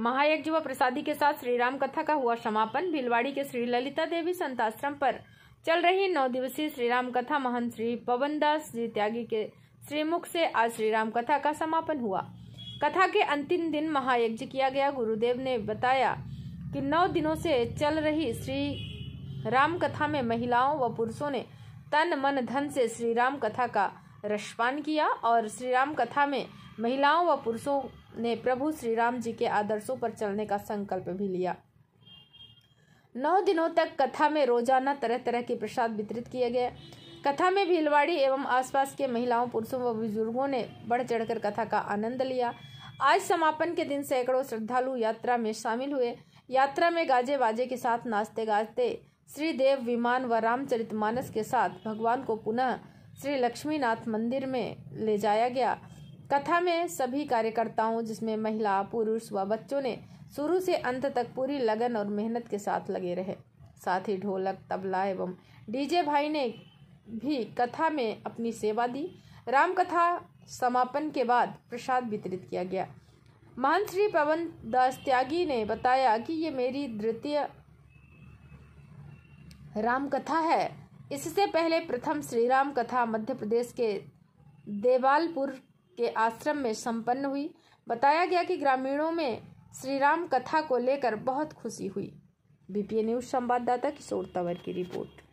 महायज्ञ व प्रसादी के साथ श्री राम कथा का हुआ समापन भिलवाड़ी के श्री ललिता देवी संताश्रम पर चल रही नौ दिवसीय श्री राम कथा महंत श्री दास जी त्यागी के श्रीमुख से आज श्री राम कथा का समापन हुआ कथा के अंतिम दिन महायज्ञ किया गया गुरुदेव ने बताया कि नौ दिनों से चल रही श्री राम कथा में महिलाओं व पुरुषों ने तन मन धन से श्री राम कथा का रसपान किया और श्री राम कथा में महिलाओं व पुरुषों ने प्रभु श्री राम जी के आदर्शों पर चलने का संकल्प भी लिया नौ दिनों तक कथा में रोजाना तरह तरह के प्रसाद वितरित किए गए कथा में भीलवाड़ी एवं आसपास के महिलाओं पुरुषों व बुजुर्गों ने बढ़ चढ़कर कथा का आनंद लिया आज समापन के दिन सैकड़ों श्रद्धालु यात्रा में शामिल हुए यात्रा में गाजे बाजे के साथ नाचते गाजते श्रीदेव विमान व रामचरितमानस के साथ भगवान को पुनः श्री लक्ष्मीनाथ मंदिर में ले जाया गया कथा में सभी कार्यकर्ताओं जिसमें महिला पुरुष व बच्चों ने शुरू से अंत तक पूरी लगन और मेहनत के साथ लगे रहे साथ ही ढोलक तबला एवं डीजे भाई ने भी कथा में अपनी सेवा दी राम कथा समापन के बाद प्रसाद वितरित किया गया महान श्री पवन दास त्यागी ने बताया कि ये मेरी द्वितीय राम कथा है इससे पहले प्रथम श्री राम कथा मध्य प्रदेश के देवालपुर के आश्रम में संपन्न हुई बताया गया कि ग्रामीणों में श्री राम कथा को लेकर बहुत खुशी हुई बीपीए न्यूज संवाददाता किशोर तंवर की रिपोर्ट